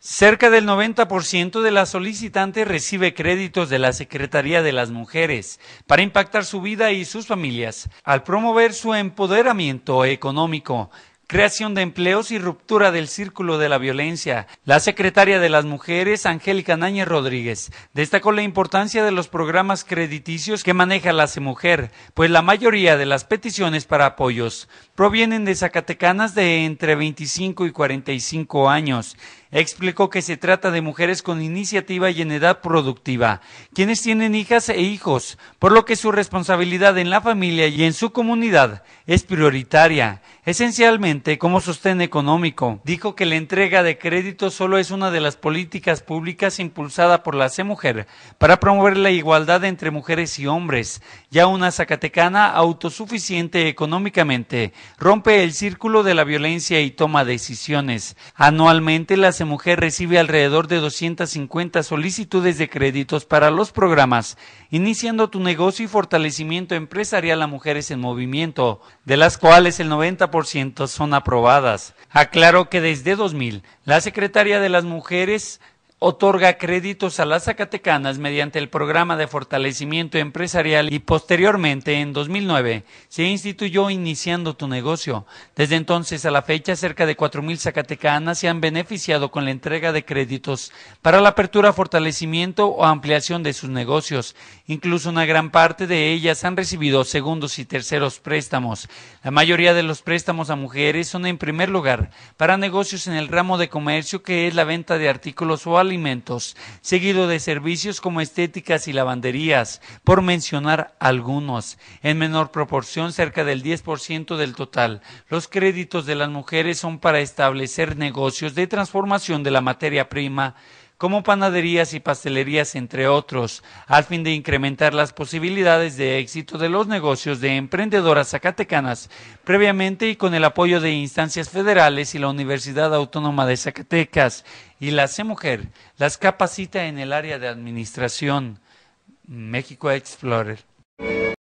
Cerca del 90% de las solicitantes recibe créditos de la Secretaría de las Mujeres para impactar su vida y sus familias al promover su empoderamiento económico, creación de empleos y ruptura del círculo de la violencia. La secretaria de las Mujeres, Angélica Náñez Rodríguez, destacó la importancia de los programas crediticios que maneja la CEMUJER, pues la mayoría de las peticiones para apoyos provienen de zacatecanas de entre 25 y 45 años Explicó que se trata de mujeres con iniciativa y en edad productiva, quienes tienen hijas e hijos, por lo que su responsabilidad en la familia y en su comunidad es prioritaria, esencialmente como sostén económico. Dijo que la entrega de crédito solo es una de las políticas públicas impulsada por la Mujer para promover la igualdad entre mujeres y hombres. Ya una zacatecana autosuficiente económicamente rompe el círculo de la violencia y toma decisiones. Anualmente las mujer recibe alrededor de 250 solicitudes de créditos para los programas, iniciando tu negocio y fortalecimiento empresarial a mujeres en movimiento, de las cuales el 90% son aprobadas. Aclaro que desde 2000, la Secretaría de las Mujeres otorga créditos a las Zacatecanas mediante el programa de fortalecimiento empresarial y posteriormente en 2009 se instituyó Iniciando tu negocio. Desde entonces a la fecha cerca de 4.000 Zacatecanas se han beneficiado con la entrega de créditos para la apertura, fortalecimiento o ampliación de sus negocios. Incluso una gran parte de ellas han recibido segundos y terceros préstamos. La mayoría de los préstamos a mujeres son en primer lugar para negocios en el ramo de comercio que es la venta de artículos o alimentos, seguido de servicios como estéticas y lavanderías, por mencionar algunos. En menor proporción, cerca del 10% del total, los créditos de las mujeres son para establecer negocios de transformación de la materia prima como panaderías y pastelerías, entre otros, al fin de incrementar las posibilidades de éxito de los negocios de emprendedoras zacatecanas, previamente y con el apoyo de instancias federales y la Universidad Autónoma de Zacatecas y la Mujer, las capacita en el área de administración. México Explorer.